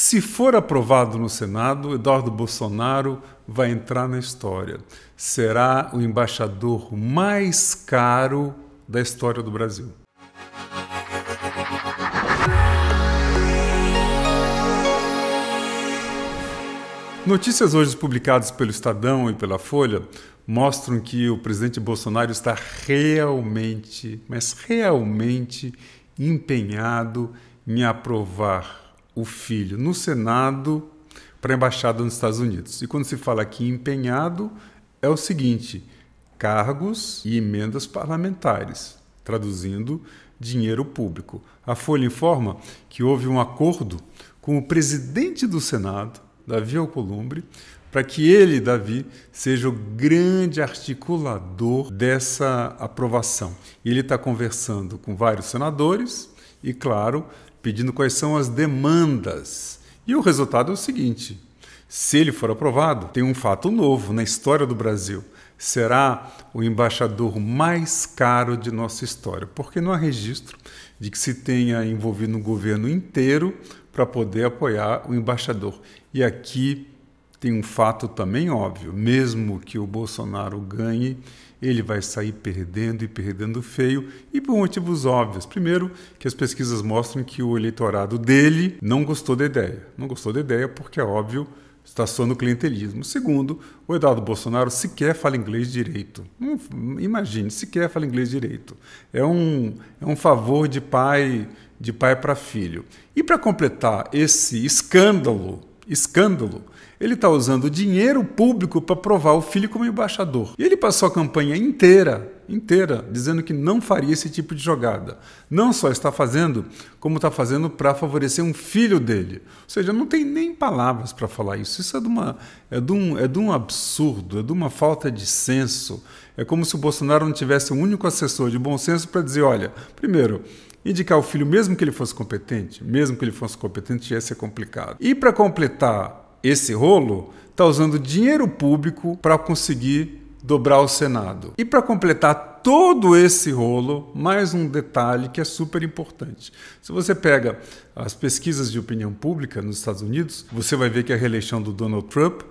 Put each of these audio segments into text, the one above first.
Se for aprovado no Senado, Eduardo Bolsonaro vai entrar na história. Será o embaixador mais caro da história do Brasil. Notícias hoje publicadas pelo Estadão e pela Folha mostram que o presidente Bolsonaro está realmente, mas realmente empenhado em aprovar o filho no Senado para a embaixada nos Estados Unidos. E quando se fala aqui empenhado, é o seguinte: cargos e emendas parlamentares, traduzindo dinheiro público. A Folha informa que houve um acordo com o presidente do Senado, Davi Alcolumbre, para que ele, Davi, seja o grande articulador dessa aprovação. Ele está conversando com vários senadores e, claro, pedindo quais são as demandas. E o resultado é o seguinte: se ele for aprovado, tem um fato novo na história do Brasil. Será o embaixador mais caro de nossa história, porque não há registro de que se tenha envolvido um governo inteiro para poder apoiar o embaixador. E aqui tem um fato também óbvio: mesmo que o Bolsonaro ganhe, ele vai sair perdendo e perdendo feio, e por motivos óbvios. Primeiro, que as pesquisas mostram que o eleitorado dele não gostou da ideia. Não gostou da ideia porque é óbvio está só no clientelismo. Segundo, o Eduardo Bolsonaro sequer fala inglês direito. imagine, sequer fala inglês direito. É um, é um favor de pai de pai para filho. E para completar esse escândalo, escândalo, ele está usando dinheiro público para provar o filho como embaixador. E ele passou a campanha inteira, inteira, dizendo que não faria esse tipo de jogada. Não só está fazendo, como está fazendo para favorecer um filho dele. Ou seja, não tem nem palavras para falar isso. Isso é de, uma, é, de um, é de um absurdo, é de uma falta de senso. É como se o Bolsonaro não tivesse um único assessor de bom senso para dizer: olha, primeiro, indicar o filho, mesmo que ele fosse competente, mesmo que ele fosse competente, ia ser complicado. E para completar esse rolo está usando dinheiro público para conseguir dobrar o Senado. E para completar todo esse rolo, mais um detalhe que é super importante. Se você pega as pesquisas de opinião pública nos Estados Unidos, você vai ver que a reeleição do Donald Trump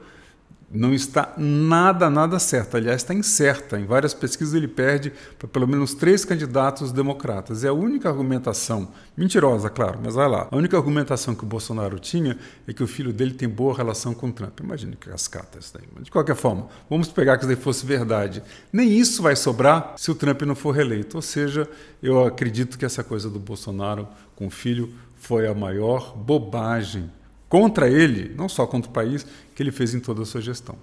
não está nada, nada certo. Aliás, está incerta. Em várias pesquisas ele perde para pelo menos três candidatos democratas. É a única argumentação, mentirosa, claro, mas vai lá. A única argumentação que o Bolsonaro tinha é que o filho dele tem boa relação com o Trump. Imagina que cascata isso daí. Mas de qualquer forma, vamos pegar que isso daí fosse verdade. Nem isso vai sobrar se o Trump não for reeleito. Ou seja, eu acredito que essa coisa do Bolsonaro com o filho foi a maior bobagem contra ele, não só contra o país, que ele fez em toda a sua gestão.